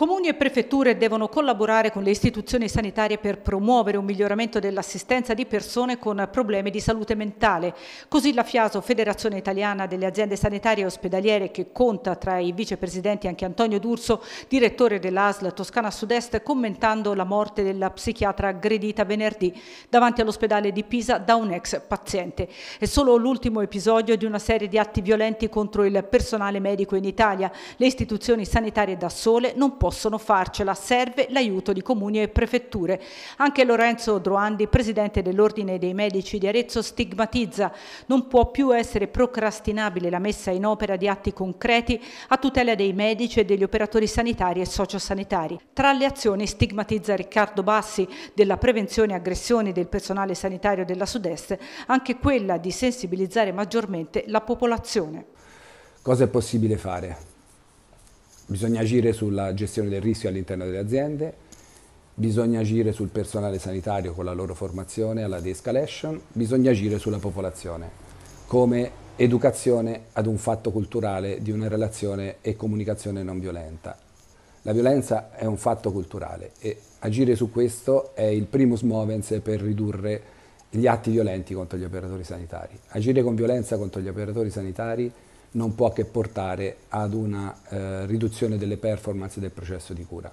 Comuni e prefetture devono collaborare con le istituzioni sanitarie per promuovere un miglioramento dell'assistenza di persone con problemi di salute mentale. Così la FIASO, Federazione Italiana delle Aziende Sanitarie e Ospedaliere, che conta tra i vicepresidenti anche Antonio D'Urso, direttore dell'ASL Toscana Sud-Est, commentando la morte della psichiatra aggredita venerdì davanti all'ospedale di Pisa da un ex paziente. È solo l'ultimo episodio di una serie di atti violenti contro il personale medico in Italia. Le istituzioni sanitarie da sole non possono possono farcela, serve l'aiuto di comuni e prefetture. Anche Lorenzo Droandi, presidente dell'Ordine dei Medici di Arezzo, stigmatizza non può più essere procrastinabile la messa in opera di atti concreti a tutela dei medici e degli operatori sanitari e sociosanitari. Tra le azioni stigmatizza Riccardo Bassi della prevenzione e aggressioni del personale sanitario della Sud-Est, anche quella di sensibilizzare maggiormente la popolazione. Cosa è possibile fare? Bisogna agire sulla gestione del rischio all'interno delle aziende, bisogna agire sul personale sanitario con la loro formazione alla de-escalation, bisogna agire sulla popolazione come educazione ad un fatto culturale di una relazione e comunicazione non violenta. La violenza è un fatto culturale e agire su questo è il primus movens per ridurre gli atti violenti contro gli operatori sanitari. Agire con violenza contro gli operatori sanitari non può che portare ad una eh, riduzione delle performance del processo di cura.